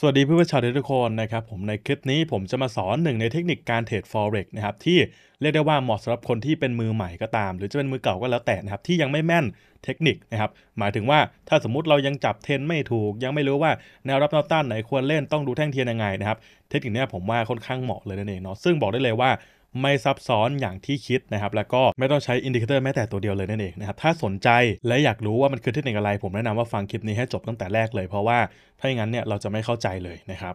สวัสดีเพื่อนเนชาวเทรดทุกคนนะครับผมในคลิปนี้ผมจะมาสอนหนึ่งในเทคนิคการเทรด forex นะครับที่เรียกได้ว่าเหมาะสำหรับคนที่เป็นมือใหม่ก็ตาม หรือจะเป็นมือเก่าก็แล้วแต่นะครับที่ยังไม่แม่นเทคนิคนะครับ หมายถึงว่าถ้าสมมติเรายังจับเทนไม่ถูก ยังไม่รู้ว่าแนวรับแนวต้านไหนควรเล่นต้องดูแท่งเทียนยังไงนะครับเทคนิคนี้ผมว่าค่อนข้างเหมาะเลยนั่นเองเนาะซึ่งบอกได้เลยว่าไม่ซับซ้อนอย่างที่คิดนะครับ แล้วก็ไม่ต้องใช้อินดิเคเตอร์แม้แต่ตัวเดียวเลยนั่นเองนะครับ ถ้าสนใจและอยากรู้ว่ามันคือเทคนิคอะไร ผมแนะนำว่าฟังคลิปนี้ให้จบตั้งแต่แรกเลยเพราะว่าถ้าอย่างนั้นเนี่ยเราจะไม่เข้าใจเลยนะครับ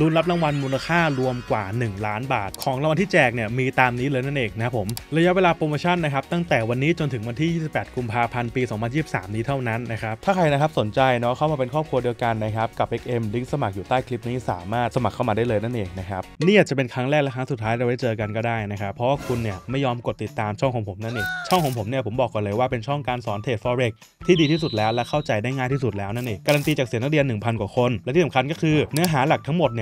ลุ้นรับรางวัลมูลค่ารวมกว่า 1 ล้านบาท ของรางวัลที่แจกเนี่ยมีตามนี้เลยนั่นเองนะผม ระยะเวลาโปรโมชั่นนะครับ ตั้งแต่วันนี้จนถึงวันที่ 28กุมภาพันธ์ปี2023 นี้เท่านั้นนะครับ ถ้าใครนะครับ สนใจเนาะเข้ามาเป็นครอบครัวเดียวกันนะครับ กับ XM ลิงก์สมัครอยู่ใต้คลิปนี้สามารถสมัครเข้ามาได้เลยนั่นเองนะครับ นี่อาจจะเป็นครั้งแรกและครั้งสุดท้ายเราไว้เจอกันก็ได้นะครับเพราะว่าคุณเนี่ยไม่ยอมกดติดตามช่องของผมนั่นเองช่องของผมเนี่ยผมบอกก่อนเลยว่าเป็นช่องการสอนเทรด forex ที่ดีที่สุดแล้วและเข้าใจได้ง่ายที่สุดแล้วนั่นเองการันตีจากเสียงนักเรียน1,000กว่าคนและที่สำคัญก็คือเนื้อหาหลักทั้งหมดเนี่ย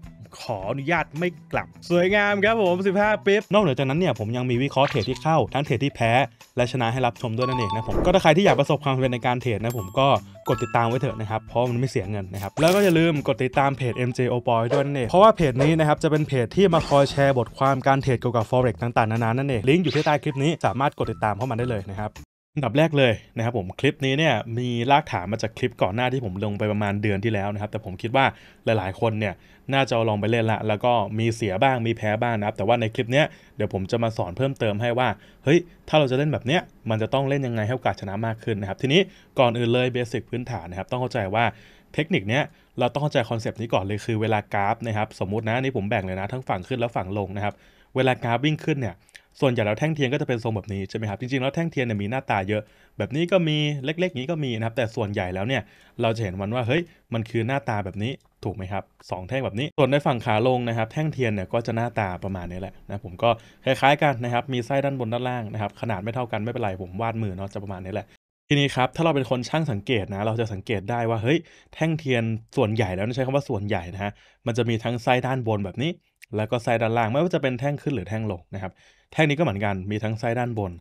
ขออนุญาตไม่กลับสวยงามครับผม 15ปิ๊บนอกเหนือจากนั้นเนี่ยผมยังมีวิเคราะห์เทรดที่เข้าทั้งเทรดที่แพ้ และชนะให้รับชมด้วยนั่นเองนะผมก็ถ้าใครที่อยากประสบความสำเร็จในการเทรดนะผมก็กดติดตามไว้เถอะนะครับ เพราะมันไม่เสียเงินนะครับ แล้วก็อย่าลืมกดติดตามเพจ MJ o p o y ด้วยนั่นเองเพราะว่าเพจนี้นะครับจะเป็นเพจที่มาคอยแชร์บทความการเทรดเกี่ยวกับ forex ต่าง ๆ นานานั่นเองลิงก์อยู่ที่ใต้คลิปนี้สามารถกดติดตามเข้ามาได้เลยนะครับอันดับแรกเลยนะครับผมคลิปนี้เนี่ยมีรากฐานมาจากคลิปก่อนหน้าที่ผมลงไปประมาณเดือนที่แล้วนะครับแต่ผมคิดว่าหลาย ๆคนเนี่ยน่าจะลองไปเล่นละ แล้วก็มีเสียบ้างมีแพ้บ้างนะครับ แต่ว่าในคลิปเนี้ยเดี๋ยวผมจะมาสอนเพิ่มเติมให้ว่า เฮ้ย ถ้าเราจะเล่นแบบเนี้ยมันจะต้องเล่นยังไงให้โอกาสชนะมากขึ้นนะครับ ทีนี้ก่อนอื่นเลยเบสิกพื้นฐานนะครับต้องเข้าใจว่าเทคนิคเนี้ยเราต้องเข้าใจคอนเซปต์นี้ก่อนเลยคือเวลากราฟนะครับสมมตินะ นี่ผมแบ่งเลยนะ ทั้งฝั่งขึ้นแล้วฝั่งลงนะครับเวลากราฟวิ่งขึ้นเนี่ยส่วนใหญ่แล้วแท่งเทียนก็จะเป็นทรงแบบนี้ใช่ไหมครับจริงๆแล้วแท่งเทียนเนี่ยมีหน้าตาเยอะ แบบนี้ก็มีเล็กๆนี้ก็มีนะครับแต่ส่วนใหญ่แล้วเนี่ยเราจะเห็นมันว่าเฮ้ยมันคือหน้าตาแบบนี้ถูกไหมครับสองแท่งแบบนี้ส่วนในฝั่งขาลงนะครับ แท่งเทียนเนี่ยก็จะหน้าตาประมาณนี้แหละนะผมก็คล้ายๆ กันนะครับมีไส้ด้านบนด้านล่างนะครับขนาดไม่เท่ากันไม่เป็นไรผมวาดมือเนาะจะประมาณนี้แหละ ทีนี้ครับถ้าเราเป็นคนช่างสังเกตนะเราจะสังเกตได้ว่าเฮ้ยแท่งเทียนส่วนใหญ่แล้วใช้คำว่าส่วนใหญ่นะฮะมันจะมีทั้งไส้ด้านบนแบบนี้ แล้วก็ไส้ด้านล่างไม่ว่าจะเป็นแท่งขึ้นหรือแท่งลงนะครับแท่งนี้ก็เหมือนกันมีทั้งไส้ด้านบน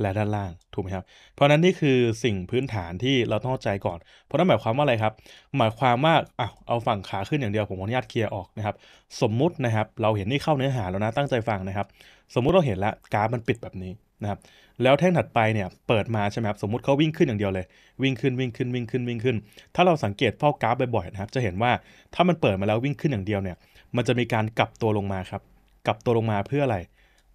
และด้านล่าง ถูกไหมครับเพราะนั้น นี่คือสิ่งพื้นฐานที่เราต้องเข้าใจก่อน เพราะนั่นหมายความว่าอะไรครับหมายความว่าอ่ะเอาฝั่งขาขึ้นอย่างเดียวผมขออนุญาตเคลียร์ออกนะครับสมมุตินะครับเราเห็นนี่เข้าเนื้อหาแล้วนะตั้งใจฟังนะครับ สมมุติเราเห็นแล้วกราฟมันปิดแบบนี้นะครับแล้วแท่งถัดไปเนี่ยเปิดมาใช่ไหมครับสมมติเขาวิ่งขึ้นอย่างเดียวเลย วิ่งขึ้นวิ่งขึ้นวิ่งขึ้นวิ่งขึ้น ถ้าเราสังเกตเฝ้ากราฟบ่อยๆนะครับจะเห็นว่าถ้ามันเปิดมาแล้ววิ่งขึ้นอย่างเดียวเนี่ยมันจะมีการกลับตัวลงมาครับกลับตัวลงมาเพื่ออะไร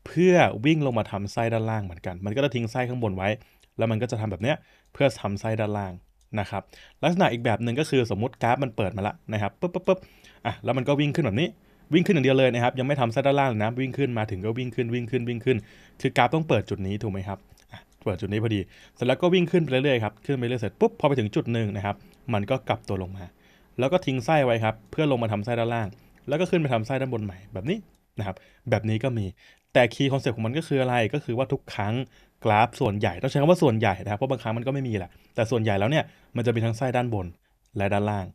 เพื่อวิ่งลงมาทำไส้ด้านล่างเหมือนกัน มันก็จะทิ้งไส้ข้างบนไว้ แล้วมันก็จะทำแบบเนี้ยเพื่อทำไส้ด้านล่างนะครับ ลักษณะอีกแบบหนึ่งก็คือสมมติกราฟมันเปิดมาละนะครับปุ๊บปุ๊บปุ๊บอ่ะแล้วมันก็วิ่งขึ้นแบบนี้ วิ่งขึ้นอย่างเดียวเลยนะครับ ยังไม่ทำไส้ด้านล่างนะวิ่งขึ้นมาถึงก็วิ่งขึ้นวิ่งขึ้นวิ่งขึ้น คือกราฟต้องเปิดจุดนี้ถูกไหมครับเปิดจุดนี้พอดี เสร็จแล้วก็วิ่งขึ้นไปเรื่อยๆครับขึ้นไปเรื่อยเสร็จปุ๊บพอไปถึงจุดหนึ่งนะครับมันก็กลับตัวลงมา แล้วก็ทิ้งไส้ไว้ครับเพื่อลงมาทำไส้ด้านล่าง แล้วก็ขึ้นไปทำไส้ด้านบนใหม่แบบนี้นะครับ แบบนี้ก็มีแต่คีย์คอนเซ็ปต์ของมัน ก็คืออะไรก็คือว่าทุกครั้งกราฟส่วนใหญ่ต้องใช้คำว่าส่วนใหญ่นะครับเพราะบางครั้งมันก็ไม่มีแหละแต่ส่วนใหญ่แล้วเนี่ยมันจะมีทั้งไส้ด้านบน และด้านล่าง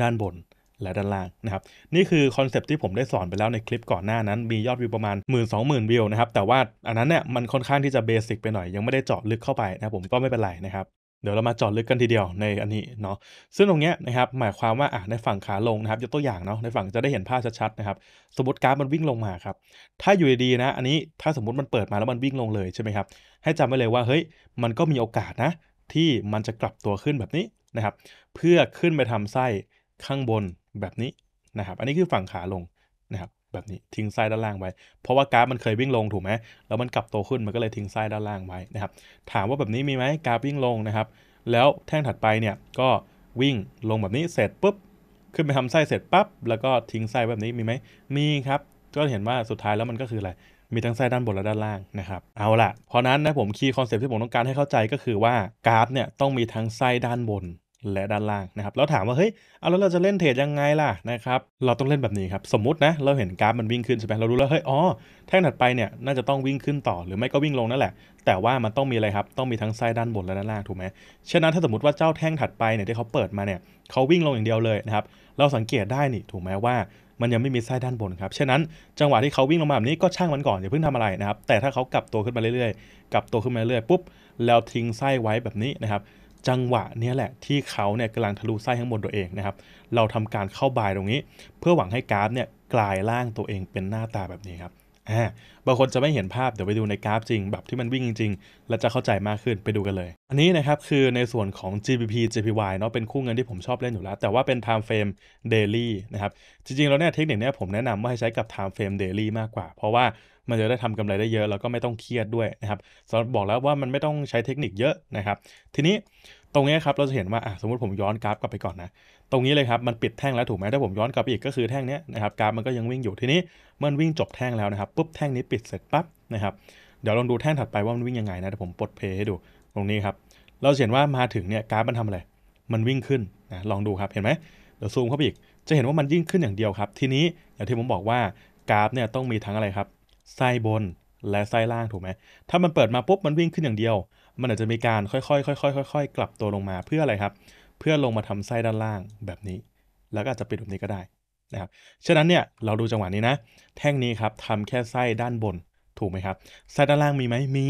ด้านบนและด้านล่างนะครับนี่คือคอนเซปต์ที่ผมได้สอนไปแล้วในคลิปก่อนหน้านั้น มียอดวิวประมาณ 1 2 0 0 0 0วิวนะครับ แต่ว่าอันนั้นเนี่ยมันค่อนข้างที่จะเบสิกไปหน่อย ยังไม่ได้เจาะลึกเข้าไปนะผมก็ไม่เป็นไรนะครับเดี๋ยวเรามาจอดลึกกันทีเดียวในอันนี้เนาะซึ่งตรงเนี้ยนะครับ หมายความว่าอ่ะในฝั่งขาลงนะครับยกตัวอย่างเนาะในฝั่งจะได้เห็นภาพชัดๆนะครับ สมมติกราฟมันวิ่งลงมาครับถ้าอยู่ดีๆนะ อันนี้ถ้าสมมติมันเปิดมาแล้วมันวิ่งลงเลยใช่ไหมครับให้จำไว้เลยว่าเฮ้ยมันก็มีโอกาสนะ ที่มันจะกลับตัวขึ้นแบบนี้นะครับ เพื่อขึ้นไปทำไส้ข้างบนแบบนี้นะครับ อันนี้คือฝั่งขาลงนะครับแบบนี้ทิ้งไส้ด้านล่างไว้ เพราะว่ากราฟมันเคยวิ่งลงถูกไหม แล้วมันกลับโตขึ้น มันก็เลยทิ้งไส้ด้านล่างไว้นะครับ ถามว่าแบบนี้มีไหมกราฟวิ่งลงนะครับ แล้วแท่งถัดไปเนี่ยก็วิ่งลงแบบนี้เสร็จปุ๊บ ขึ้นไปทำไส้เสร็จปั๊บ แล้วก็ทิ้งไส้แบบนี้มีไหมมีครับ ก็เห็นว่าสุดท้ายแล้วมันก็คืออะไร มีทั้งไส้ด้านบนและด้านล่างนะครับ เอาล่ะเพราะนั้นนะผมคีย์คอนเซ็ปที่ผมต้องการให้เข้าใจก็คือว่ากราฟเนี่ยต้องมีทั้งไส้ด้านบนและด้านล่างนะครับแล้วถามว่าเฮ้ยเอาแล้วเราจะเล่นเทรดยังไงล่ะนะครับเราต้องเล่นแบบนี้ครับ สมมตินะเราเห็น กราฟมันวิ่งขึ้นใช่ไหมเรารู้แล้วเฮ้ยอ๋อแท่งถัดไปเนี่ยน่าจะต้องวิ่งขึ้นต่อหรือไม่ก็วิ่งลงนั่นแหละ แต่ว่ามันต้องมีอะไรครับต้องมีทั้งไส้ด้านบนและด้านล่างถูกไหมฉะนั้นถ้าสมมติว่าเจ้าแท่งถัดไปเนี่ยที่เขาเปิดมาเนี่ยเขาวิ่งลงอย่างเดียวเลยนะครับเราสังเกตได้นี่ ถูกไหมว่ามันยังไม่มีไส้ด้านบนครับฉะนั้น จังหวะที่เขาวิ่งลงมาแบบนี้ก็ช่างมันก่อนอย่าเพิ่งทำอะไรนะครับ แต่ถ้าเขากลับตัวขึ้นมาเรื่อยๆกลับตัวขึ้นมาเรื่อยๆปุ๊บ แล้วทิ้งไส้ไว้แบบนี้นะครับจังหวะนี้แหละที่เขาเนี่ยกำลังทะลุไส้ข้างบนตัวเองนะครับ เราทำการเข้าบายตรงนี้ เพื่อหวังให้กราฟเนี่ยกลายร่างตัวเองเป็นหน้าตาแบบนี้ครับบางคนจะไม่เห็นภาพเดี๋ยวไปดูในกราฟจริงแบบที่มันวิ่งจริงๆและจะเข้าใจมากขึ้นไปดูกันเลย อันนี้นะครับคือในส่วนของ GBP JPY เนาะเป็นคู่เงินที่ผมชอบเล่นอยู่แล้ว แต่ว่าเป็น time frame daily นะครับ จริงๆแล้วเนี่ยเทคนิคนี้ผมแนะนำว่าให้ใช้กับ time frame daily มากกว่าเพราะว่ามันจะได้ทำกำไรได้เยอะแล้วก็ไม่ต้องเครียดด้วยนะครับสำหรับบอกแล้วว่ามันไม่ต้องใช้เทคนิคเยอะนะครับ ทีนี้ตรงนี้ครับเราจะเห็นว่าสมมติผมย้อนกราฟกลับไปก่อนนะ ตรงนี้เลยครับมันปิดแท่งแล้วถูกไหมถ้าผมย้อนกลับไปอีกก็คือแท่งนี้นะครับ กราฟมันก็ยังวิ่งอยู่ ทีนี้มันวิ่งจบแท่งแล้วนะครับปุ๊บแท่งนี้ปิดเสร็จปั๊บนะครับ เดี๋ยวลองดูแท่งถัดไปว่ามันวิ่งยังไงนะเดี๋ยวผมปลดเพย์ให้ดู ตรงนี้ครับ เราเห็นว่ามาถึงเนี่ยกราฟมันทำอะไร มันวิ่งขึ้นนะ ลองดูครับเห็นไหมเดี๋ยวซูมเข้าไปอีก จะเห็นว่ามันยิ่งขึ้นอย่างเดียวครับ ทีนี้อย่างที่ผมบอกว่ากราฟเนี่ยต้องมีทั้งอะไรครับไส้บนและไส้ล่างถูกไหม ถ้ามันเปิดมาปุ๊บมันวิ่งขึ้นอย่างเดียว มันอาจจะมีการค่อยๆค่อยๆค่อยๆกลับตัวลงมาเพื่ออะไรครับ เพื่อลงมาทำไส้ด้านล่างแบบนี้ แล้วก็อาจจะปิดแบบนี้ก็ได้นะครับฉะนั้นเนี่ยเราดูจังหวะนี้นะ แท่งนี้ครับทำแค่ไส้ด้านบนถูกไหมครับไส้ด้านล่างมีไหมมี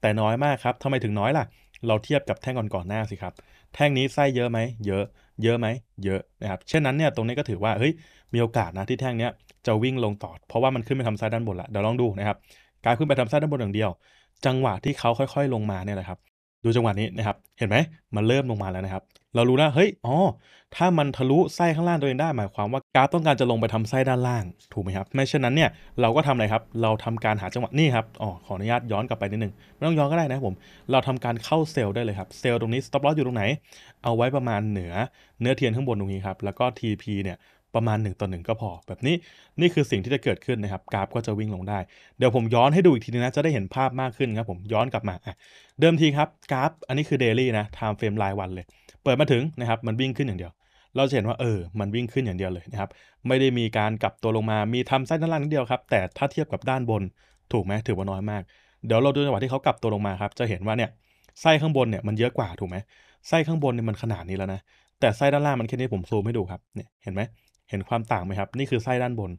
แต่น้อยมากครับทำไมถึงน้อยล่ะ เราเทียบกับแท่งก่อนๆหน้าสิครับ แท่งนี้ไส้เยอะไหม เยอะ เยอะไหม เยอะนะครับเช่นนั้นเนี่ยตรงนี้ก็ถือว่าเฮ้ยมีโอกาสนะที่แท่งเนี้ยจะวิ่งลงต่อเพราะว่ามันขึ้นไปทำซ้ายด้านบนละเดี๋ยวลองดูนะครับการขึ้นไปทำซ้ายด้านบนอย่างเดียว จังหวะที่เขาค่อย ๆ ลงมาเนี่ยแหละครับ ดูจังหวะนี้นะครับเห็นไหมมันเริ่มลงมาแล้วนะครับ เรารู้แล้วเฮ้ยอ๋อถ้ามันทะลุไส้ข้างล่างตัวเองได้ หมายความว่ากราฟต้องการจะลงไปทำไส้ด้านล่างถูกไหมครับ ไม่เช่นนั้นเนี่ยเราก็ทำอะไรครับเราทำการหาจังหวะนี่ครับอ๋อขออนุญาตย้อนกลับไปนิดนึงไม่ต้องย้อนก็ได้นะผม เราทำการเข้าเซลล์ได้เลยครับ เซลล์ตรงนี้สต็อปลอสอยู่ตรงไหน เอาไว้ประมาณเหนือเนื้อเทียนข้างบนตรงนี้ครับแล้วก็ TP เนี่ยประมาณ1ต่อ1ก็พอ แบบนี้นี่คือสิ่งที่จะเกิดขึ้นนะครับกราฟก็จะวิ่งลงได้ เดี๋ยวผมย้อนให้ดูอีกทีนึงนะ จะได้เห็นภาพมากขึ้นครับผมย้อนกลับมาเดิมทีครับกราฟ อันนี้คือเดลี่นะไทม์เฟรมรายวันเลย เปิดมาถึงนะครับมันวิ่งขึ้นอย่างเดียว เราจะเห็นว่าเออ มันวิ่งขึ้นอย่างเดียวเลยนะครับไม่ได้มีการกลับตัวลงมามีทำไส้ด้านล่างนิดเดียวครับ แต่ถ้าเทียบกับด้านบน ถูกไหมถือว่าน้อยมาก เดี๋ยวเราดูจังหวะที่เขากลับตัวลงมาครับจะเห็นว่าเนี่ยไส้ข้างบนเนี่ยมันเยอะกว่าถูกไหมไส้ข้างบนเนี่ยมันขนาดนี้แล้วนะแต่ไส้ด้านล่างมันแค่นี้ผมซูมให้ดูครับเนี่ยเห็นไหมเห็นความต่างไหมครับนี่คือไส้ด้านบน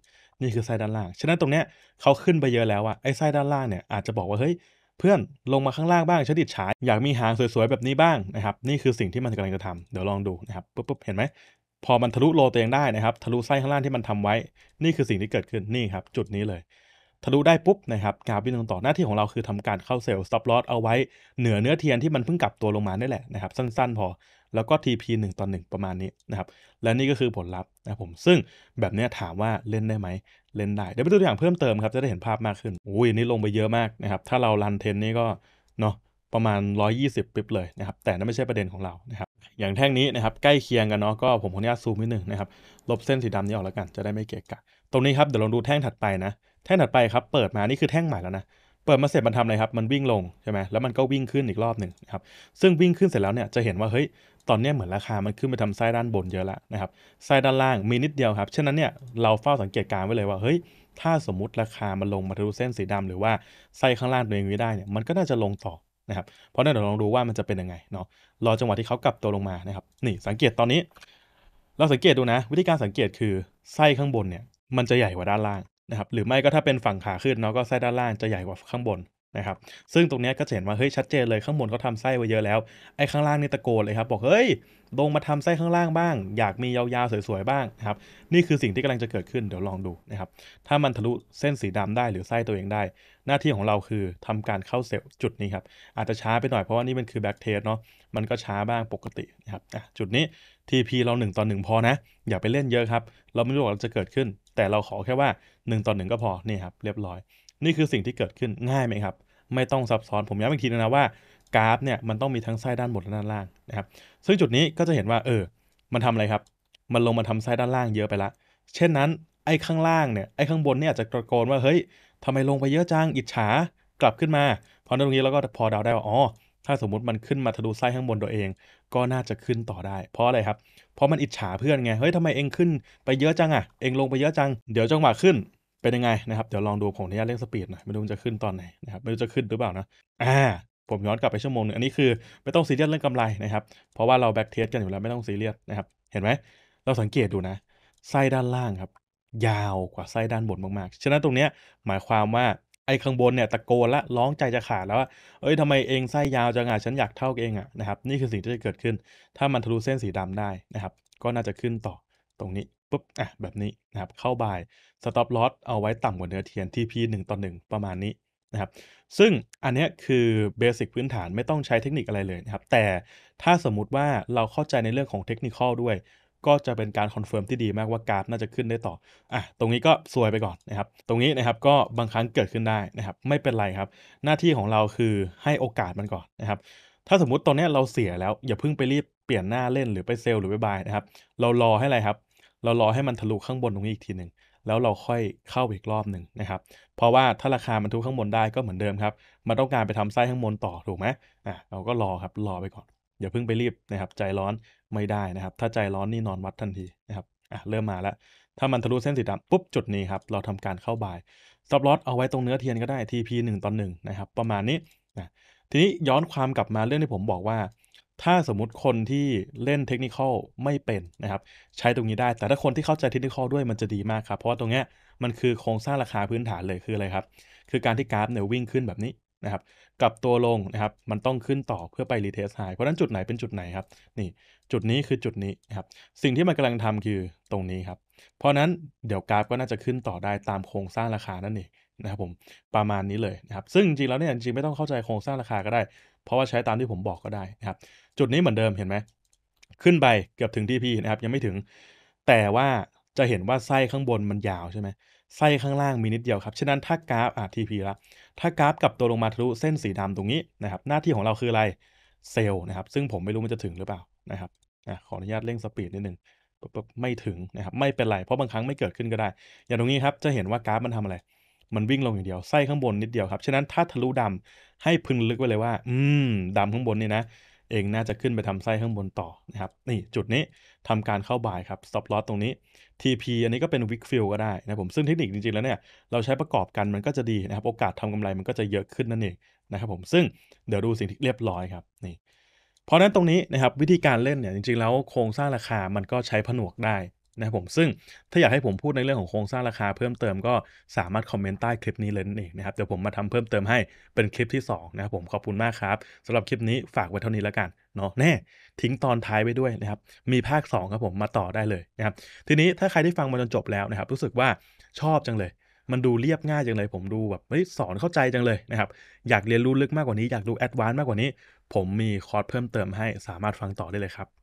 นี่คือไส้ด้านล่างฉะนั้นตรงเนี้ยเขาขึ้นไปเยอะแล้วอะไอ้ไส้ด้านล่างเนี่ยอาจจะบอกว่าเฮ้ยเพื่อนลงมาข้างล่างบ้างฉันติดฉายอยากมีหางสวยๆแบบนี้บ้างนะครับนี่คือสิ่งที่มันกำลังจะทำเดี๋ยวลองดูนะครับปุ๊บปุ๊บเห็นไหมพอมันทะลุโลเตียงได้นะครับทะลุไส้ข้างล่างที่มันทำไว้ นี่คือสิ่งที่เกิดขึ้นนี่ครับ จุดนี้เลย ทะลุได้ปุ๊บนะครับกราฟวิ่งต่อหน้าที่ของเราคือทำการเข้าเซลล์สต็อปลอสเอาไว้เหนือเนื้อเทียนที่มันเพิ่งกลับตัวลงมาได้แหละนะครับสั้นๆพอแล้วก็ TP 1ต่อ1ประมาณนี้นะครับ และนี่ก็คือผลลัพธ์นะผม ซึ่งแบบนี้ถามว่าเล่นได้ไหม เล่นได้ เดี๋ยวไปดูตัวอย่างเพิ่มเติมครับ จะได้เห็นภาพมากขึ้น อุ้ยนี่ลงไปเยอะมากนะครับ ถ้าเรารันเทนนี่ก็เนาะประมาณ 120ปิบเลยนะครับ แต่นั่นไม่ใช่ประเด็นของเรานะครับ อย่างแท่งนี้นะครับใกล้เคียงกันเนาะ ก็ผมขออนุญาตซูมนิดนึงนะครับ ลบเส้นสีดำนี้ออกแล้วกัน จะได้ไม่เกะกะ ตรงนี้ครับเดี๋ยวลองดูแท่งถัดไปนะ แท่งถัดไปครับเปิดมา นี่คือแท่งใหม่แล้วนะเปิดมาเสร็จมันทำอะไรครับ มันวิ่งลงใช่ไหมแล้วมันก็วิ่งขึ้นอีกรอบหนึ่งครับ ซึ่งวิ่งขึ้นเสร็จแล้วเนี่ย จะเห็นว่า เฮ้ย ตอนนี้เหมือนราคา มันขึ้นไปทำไส้ด้านบนเยอะแล้วนะครับไส้ด้านล่างมีนิดเดียวครับฉะนั้นเนี่ย เราเฝ้าสังเกตการไว้เลยว่า เฮ้ย ถ้าสมมติราคามันลง มาทะลุเส้นสีดำหรือว่าไส้ข้างล่างตัวเองไม่ได้เนี่ย มันก็น่าจะลงต่อนะครับ เพราะนั้นเดี๋ยวลองดูว่ามันจะเป็นยังไงเนาะ รอจังหวะที่เขากลับตัวลงมานะครับ นี่สังเกตตอนนี้ เราสังเกตดูนะ วิธีการสังเกตคือไส้ข้างบนเนี่ยมันจะใหญ่กว่าด้านล่างนะครับหรือไม่ก็ถ้าเป็นฝั่งขาขึ้นเนาะก็ไส้ด้านล่างจะใหญ่กว่าข้างบนนะครับซึ่งตรงนี้ก็เห็นว่าเฮ้ยชัดเจนเลยข้างบนเขาทาไส้ไว้เยอะแล้วไอ้ข้างล่างนี่ตะโกนเลยครับบอกเฮ้ยลงมาทำไส้ข้างล่างบ้าง อยากมียาวๆสวยๆบ้างนะครับนี่คือสิ่งที่กำลังจะเกิดขึ้นเดี๋ยวลองดูนะครับถ้ามันทะลุเส้นสีดำได้หรือไส้ตัวเองได้ หน้าที่ของเราคือทำการเข้าเซลล์จุดนี้ครับอาจจะช้าไปหน่อยเพราะว่านี่มันคือแบคเทสเนาะมันก็ช้าบ้างปกตินะครับจุดนี้ TP เรา1ต่อ1พอนะอย่าไปเล่นเยอะครับ เราไม่รู้ว่าจะเกิดขึ้น แต่เราขอแค่ว่า1ต่อ1ก็พอนี่ครับเรียบร้อย นี่คือสิ่งที่เกิดขึ้นง่ายไหมครับไม่ต้องซับซ้อนผมย้ำอีกทีนะว่ากราฟเนี่ยมันต้องมีทั้งไส้ด้านบนและด้านล่างนะครับซึ่งจุดนี้ก็จะเห็นว่าเออมันทำอะไรครับ มันลงมาทำไส้ด้านล่างเยอะไปละเช่นนั้น ไอ้ข้างล่างเนี่ยไอ้ข้างบนเนี่ยอาจจะตะโกนว่าเฮ้ยทำไมลงไปเยอะจังอิจฉากลับขึ้นมาพอตรงนี้เราก็พอเดาได้ว่าอ๋อถ้าสมมุติมันขึ้นมาทะลุไส้ข้างบนตัวเอง ก็น่าจะขึ้นต่อได้ เพราะอะไรครับเพราะมันอิจฉาเพื่อนไงเฮ้ยทำไมเองขึ้นไปเยอะจังอะ่ะ เองลงไปเยอะจัง เดี๋ยวจังหวะขึ้นเป็นยังไงนะครับเดี๋ยวลองดูผมอนญาตเร่งสปีดนะไม่รู้มันจะขึ้นตอนไหนนะครับไม่รู้จะขึ้นหรือเปล่านะอ่าผมย้อนกลับไปชั่วโมงนึง อันนี้คือ ไม่ต้องซีเรียสเรื่องกำไรนะครับ เพราะว่าเราแบ็กเทสกันอยู่แล้วไม่ต้องซีเรียสนะครับ เห็นไหม เราสังเกตดูนะ ไส้ด้านล่างครับ ยาวกว่าไส้ด้านบนมากๆฉะนั้นตรงเนี้ยหมายความว่าไอ้ข้างบนเนี่ยตะโกนละร้องใจจะขาดแล้วว่าเอ้ยทำไมเองไส้ยาวจังอ่ะฉันอยากเท่าเองอ่ะนะครับนี่คือสิ่งที่จะเกิดขึ้น ถ้ามันทะลุเส้นสีดำได้นะครับก็น่าจะขึ้นต่อตรงนี้ปุ๊บอ่ะแบบนี้ นะครับ เข้าบาย สต็อปลอสเอาไว้ต่ำกว่าเนื้อเทียน TP 1ต่อ1ประมาณนี้นะครับ ซึ่งอันนี้คือเบสิกพื้นฐานไม่ต้องใช้เทคนิคอะไรเลยนะครับ แต่ถ้าสมมุติว่าเราเข้าใจในเรื่องของเทคนิคด้วย ก็จะเป็นการคอนเฟิร์มที่ดีมากว่ากราฟน่าจะขึ้นได้ต่อ อ่ะ ตรงนี้ก็ซวยไปก่อนนะครับ ตรงนี้นะครับก็บางครั้งเกิดขึ้นได้นะครับ ไม่เป็นไรครับ หน้าที่ของเราคือให้โอกาสมันก่อนนะครับ ถ้าสมมติตอนนี้เราเสียแล้ว อย่าเพิ่งไปรีบเปลี่ยนหน้าเล่นหรือไปเซลล์หรือไปบายนะครับเรารอให้อะไรครับเรารอให้มันทะลุข้างบนตรงนี้อีกทีหนึ่งแล้วเราค่อยเข้าอีกรอบหนึ่งนะครับ เพราะว่าถ้าราคามันทุกข้างบนได้ก็เหมือนเดิมครับ มันต้องการไปทำไส้ข้างบนต่อถูกไหมอ่ะเราก็รอครับรอไปก่อน อย่าเพิ่งไปรีบนะครับใจร้อนไม่ได้นะครับ ถ้าใจร้อนนี่นอนวัดทันทีนะครับอ่ะเริ่มมาแล้ว ถ้ามันทะลุเส้นสีดำปุ๊บจุดนี้ครับ เราทำการเข้าบายซับล็อตเอาไว้ตรงเนื้อเทียนก็ได้ TP 1ต่อ1นะครับ ประมาณนี้นะทีนี้ย้อนความกลับมาเรื่องที่ผมบอกว่าถ้าสมมติคนที่เล่นเทคนิคอลไม่เป็นนะครับ ใช้ตรงนี้ได้ แต่ถ้าคนที่เข้าใจเทคนิคอลด้วยมันจะดีมากครับ เพราะว่าตรงเนี้ยมันคือโครงสร้างราคาพื้นฐานเลยคืออะไรครับ คือการที่กราฟเนี่ยวิ่งขึ้นแบบนี้นะครับกับตัวลงนะครับ มันต้องขึ้นต่อเพื่อไปรีเทสไฮเพราะนั้นจุดไหนเป็นจุดไหนครับ นี่ จุดนี้คือจุดนี้นะครับสิ่งที่มันกำลังทำคือตรงนี้ครับเพราะนั้นเดี๋ยวกราฟก็น่าจะขึ้นต่อได้ตามโครงสร้างราคานั่นเองนะครับ ผมประมาณนี้เลยนะครับ ซึ่งจริงแล้วเนี่ยจริงไม่ต้องเข้าใจโครงสร้างราคาก็ได้ เพราะว่าใช้ตามที่ผมบอกก็ได้นะครับจุดนี้เหมือนเดิมเห็นไหมขึ้นไปเกือบถึงที่พีนะครับ ยังไม่ถึง แต่ว่าจะเห็นว่าไส้ข้างบนมันยาวใช่ไหมไส้ข้างล่างมีนิดเดียวครับ ฉะนั้นถ้ากราฟ อ่ะ TP ละถ้ากราฟกลับตัวลงมาทะลุเส้นสีดำตรงนี้นะครับหน้าที่ของเราคืออะไรเซลล์นะครับ ซึ่งผมไม่รู้มันจะถึงหรือเปล่านะครับอ่ขออนุญาตเร่งสปีดนิดนึงปไม่ถึงนะครับไม่เป็นไร เพราะบางครั้งไม่เกิดขึ้นก็ได้ อย่างตรงนี้ครับจะเห็นว่ากราฟมันทำอะไร มันวิ่งลงอย่างเดียวไส้ข้างบนนิดเดียวครับฉะนั้นถ้าทะลุดำให้พึงลึกไว้เลยว่า อืม ดำข้างบนนี่นะเอง น่าจะขึ้นไปทำไส้ข้างบนต่อนะครับนี่จุดนี้ทำการเข้าบ่ายครับ stop loss ตรงนี้ TP อันนี้ก็เป็น weak fill ก็ได้นะผมซึ่งเทคนิคจริงๆแล้วเนี่ยเราใช้ประกอบกันมันก็จะดีนะครับ โอกาสทำกำไรมันก็จะเยอะขึ้นนั่นเองนะครับผมซึ่งเดี๋ยวดูสิ่งที่เรียบร้อยครับนี่เพราะนั้นตรงนี้นะครับวิธีการเล่นเนี่ยจริงๆ แล้วโครงสร้างราคามันก็ใช้ผนวกได้นะครับผมซึ่งถ้าอยากให้ผมพูดในเรื่องของโครงสร้างราคาเพิ่มเติมก็สามารถคอมเมนต์ใต้คลิปนี้เลยนั่นเองนะครับเดี๋ยวผมมาทำเพิ่มเติมให้เป็นคลิปที่ 2 นะครับผมขอบคุณมากครับสำหรับคลิปนี้ฝากไว้เท่านี้แล้วกันเนาะแน่ทิ้งตอนท้ายไว้ด้วยนะครับ มีภาค2ครับผมมาต่อได้เลยนะครับ ทีนี้ถ้าใครได้ฟังมาจนจบแล้วนะครับ รู้สึกว่าชอบจังเลย มันดูเรียบง่ายจังเลยผมดูแบบเฮ้ยสอนเข้าใจจังเลยนะครับอยากเรียนรู้ลึกมากกว่านี้ อยากดูแอดวานซ์มากกว่านี้ ผมมีคอร์สเพิ่มเติมให้สามารถฟังต่อได้เลยครับ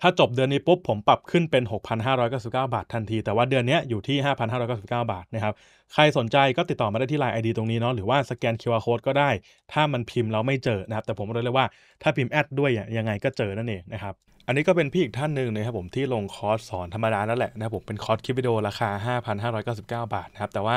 ถ้าจบเดือนนี้ปุ๊บผมปรับขึ้นเป็น 6,599 บาททันที แต่ว่าเดือนนี้อยู่ที่ 5,599 บาทนะครับ ใครสนใจก็ติดต่อมาได้ที่ไลน์ ID ตรงนี้เนาะหรือว่าสแกน QR Code ก็ได้ ถ้ามันพิมพ์เราไม่เจอนะครับ แต่ผมบอกเลยว่าถ้าพิมพ์แอดด้วยยังไงก็เจอนั่นเองนะครับ อันนี้ก็เป็นพี่อีกท่านหนึ่งนะครับ ผมที่ลงคอร์สสอนธรรมดานั่นแหละนะครับผมเป็นคอร์สคลิปวิดีโอราคา5,599 บาทนะครับแต่ว่า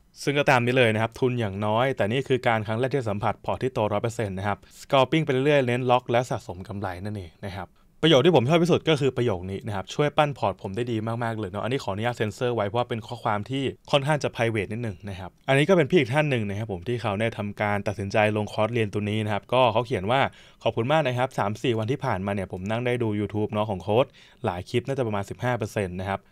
ซึ่งก็ตามนี้เลยนะครับ ทุนอย่างน้อย แต่นี่คือการครั้งแรกที่สัมผัสพอร์ตที่โตร้อยเปอร์เซ็นต์นะครับสกอปปิ้งไปเรื่อยเน้นล็อกและสะสมกำไรนั่นเองนะครับประโยคที่ผมชอบที่สุดก็คือประโยคนี้นะครับ ช่วยปั้นพอร์ตผมได้ดีมากๆเลยเนาะอันนี้ขออนุญาตเซ็นเซอร์ไว้เพราะว่าเป็นข้อความที่ค่อนข้างจะไพรเวทนิดหนึ่งนะครับ อันนี้ก็เป็นพี่อีกท่านหนึ่งนะครับผมที่เขาได้ทำการตัดสินใจลงคอร์สเรียนตัวนี้นะครับก็เขาเขียนว่าขอบคุณมากนะครับ 3-4 วันที่ผ่านมาเนี่ยผมนั่งได้ดู YouTube เนาะของโค้ดหลายคลิปน่าจะประมาณ15%นะครับ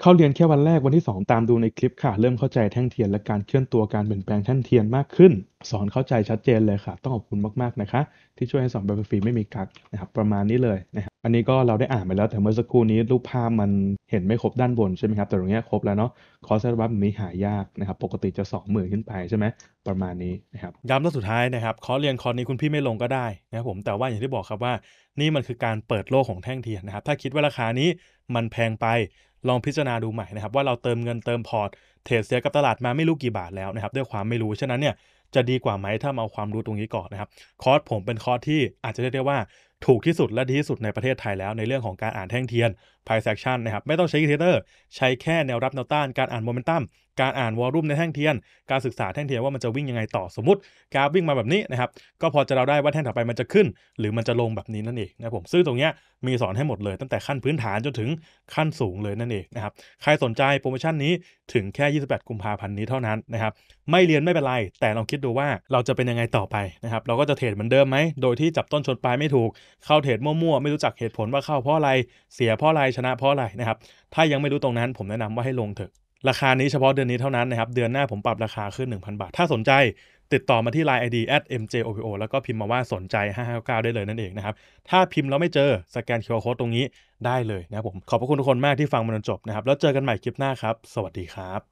เข้าเรียนแค่วันแรกวันที่ 2 ตามดูในคลิปค่ะ เริ่มเข้าใจแท่งเทียน และการเคลื่อนตัวการเปลี่ยนแปลงแท่งเทียนมากขึ้น สอนเข้าใจชัดเจนเลยค่ะ ต้องขอบคุณมากๆนะคะที่ช่วยให้สอนแบบฟรีไม่มีกักนะครับประมาณนี้เลยนะครับอันนี้ก็เราได้อ่านไปแล้วแต่เมื่อสักครู่นี้ รูปภาพมันเห็นไม่ครบด้านบนใช่ไหมครับแต่ตรงนี้ครบแล้วเนาะคอร์สรับัฟมีหายากนะครับปกติจะ2มื่นขึ้นไปใช่ไหมประมาณนี้นะครับย้ำตอบสุดท้ายนะครับคอเรียนคอร์สนี้คุณพี่ไม่ลงก็ได้นะครับผมแต่ว่าอย่างที่บอกครับว่านี่มันคือการเปิดโลกของแท่งเทียนนะครับถ้าคิดว่าราคานี้มันแพงไปลองพิจารณาดูใหม่นะครับว่าเราเติมเงินเติมพอร์ตเทรดเสียกับตลาดมาไม่รู้กี่บาทแล้วนะครับด้วยความไม่รู้ฉะนั้นเนี่ยจะดีกว่าไหมถ้าเอาความรู้ตรงนี้ก่อนนะครับคอร์สผมเป็นคอร์สที่อาจจะเรียกได้ว่าถูกที่สุดและดีที่สุดในประเทศไทยแล้วในเรื่องของการอ่านแท่งเทียนไพ i c e action นะครับไม่ต้องใช้ i n เตอร์ ใช้แค่แนวรับแนวต้าน การอ่านโมเมนตัมการอ่านวอลุ่มในแท่งเทียน การศึกษาแท่งเทียนว่ามันจะวิ่งยังไงต่อสมมติกราฟวิ่งมาแบบนี้นะครับก็พอจะเราได้ว่าแท่งถัดไปมันจะขึ้น หรือมันจะลงแบบนี้นั่นเองนะผมซึ่งตรงนี้มีสอนให้หมดเลย ตั้งแต่ขั้นพื้นฐานจนถึงขั้นสูงเลยนั่นเองนะครับใครสนใจโปรโมชั่นนี้ถึงแค่28กุมภาพันธ์นี้เท่านั้นนะครับไม่เรียนไม่เป็นไร แต่ลองคิดดูว่าเราจะเป็นยังไงต่อไปนะครับเราก็จะเทรดเหมือนเดิมไหมโดยที่จับต้นชนปลายไม่ถูกเข้าเทรดมั่วๆ ไม่รู้จักเหตุผลว่าเข้าเพราะอะไร เสียเพราะอะไรชนะเพราะอะไรนะครับ ถ้ายังไม่รู้ตรงนั้นผมแนะนำว่าให้ลงเถอะราคานี้เฉพาะเดือนนี้เท่านั้นนะครับ เดือนหน้าผมปรับราคาขึ้น 1,000 บาท ถ้าสนใจ ติดต่อมาที่ Line ID at mjopo แล้วก็พิมพ์มาว่าสนใจ 559 ได้เลยนั่นเองนะครับ ถ้าพิมพ์แล้วไม่เจอสแกนเร์โค้ดตรงนี้ได้เลยนะครับผมขอบพระคุณทุกคนมากที่ฟังมาจนจบนะครับแล้วเจอกันใหม่คลิปหน้าครับ สวัสดีครับ